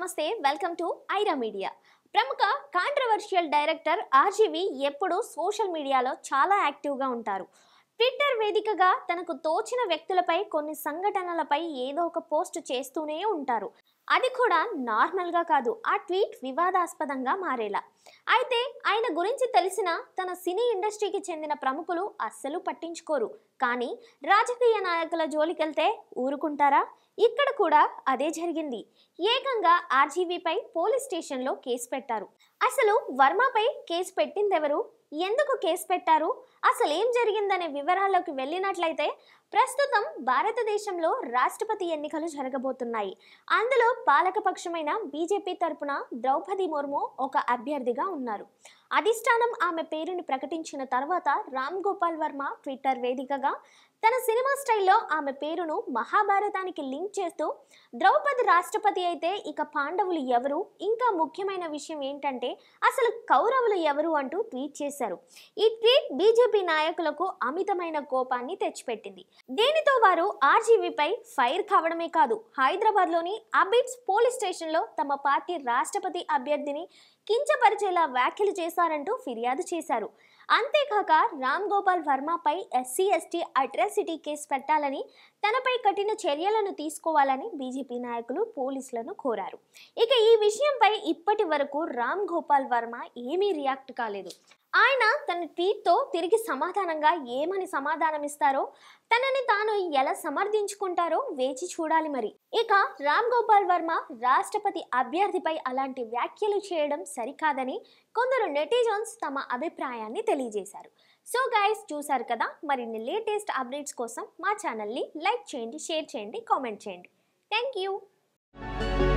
నమస్తే welcome to Aira media ప్రముఖ controversial director RGV ఎప్పుడూ సోషల్ మీడియాలో చాలా యాక్టివ్గా ఉంటారు ట్విట్టర్ వేదికగా తనకు తోచిన వ్యక్తులపై కొన్ని సంఘటనలపై ఏదో ఒక పోస్ట్ చేస్తూనే ఉంటారు అది కూడా నార్మల్గా కాదు ఆ ట్వీట్ వివాదాస్పదంగా మారేలా అయితే ఆయన గురించి తెలిసిన తన సినీ ఇండస్ట్రీకి చెందిన ప్రముఖులు అస్సలు పట్టించుకోరు కానీ రాజకీయ నాయకుల జోలికెళ్తే ఊరుకుంటారా ఇక్కడ కూడా అదే జరిగింది ఏకంగా ఆర్జీవీపై పోలీస్ స్టేషన్లో కేసు పెట్టారు అసలు వర్మపై కేసు పెట్టిందెవరు ఎందుకు కేసు పెట్టారు అసలు ఏం జరిగిందనే వివరాల్లోకి వెళ్ళినట్లయితే ప్రస్తుతం భారతదేశంలో రాష్ట్రపతి ఎన్నికలు జరగబోతున్నాయి అందులో పాలకపక్షమైన బీజేపీ తరపున ద్రౌపది ముర్ము ఒక అభ్యర్థిగా ఉన్నారు అధిష్టానం ఆమె పేరుని ప్రకటించిన తర్వాత రామ్ గోపాల్ వర్మ ట్విట్టర్ వేదికగా తన సినిమా స్టైల్లో ఆమె పేరును మహాభారతానికి లింక్ చేస్తూ ద్రౌపది రాష్ట్రపతి అయితే ఇక పాండవులు ఎవరు ఇంకా ముఖ్యమైన విషయం ఏంటంటే అసలు కౌరవులు ఎవరు అంటూ ట్వీట్ చేశారు ఈ ట్వీట్ బీజేపీ నాయకులకు అమితమైన కోపాన్ని తెచ్చిపెట్టింది దీనితో వారు ఆర్జీవీపై ఫైర్ కావడమే కాదు హైదరాబాద్లోని అబిడ్ కిమ్స్ పోలీస్ స్టేషన్లో తమ పార్టీ రాష్ట్రపతి అభ్యర్థిని కించపరిచేలా వ్యాఖ్యలు చేశారంటూ ఫిర్యాదు చేశారు అంతేకాక రామ్ గోపాల్ వర్మపై ఎస్సీ ఎస్టీ అట్రాసిటీ కేసు పెట్టాలని తనపై కఠిన చర్యలను తీసుకోవాలని బీజేపీ నాయకులు పోలీసులను కోరారు ఇక ఈ విషయంపై ఇప్పటి వరకు రామ్ గోపాల్ వర్మ ఏమీ రియాక్ట్ కాలేదు ఆయన తన ట్వీట్తో తిరిగి సమాధానంగా ఏమని సమాధానమిస్తారో తనని తాను ఎలా సమర్థించుకుంటారో వేచి చూడాలి మరి ఇక రామ్ గోపాల్ వర్మ రాష్ట్రపతి అభ్యర్థిపై అలాంటి వ్యాఖ్యలు చేయడం సరికాదని కొందరు నెటిజన్స్ తమ అభిప్రాయాన్ని తెలియజేశారు సో గైస్ చూశారు కదా మరిన్ని లేటెస్ట్ అప్డేట్స్ కోసం మా ఛానల్ని లైక్ చేయండి షేర్ చేయండి కామెంట్ చేయండి థ్యాంక్ యూ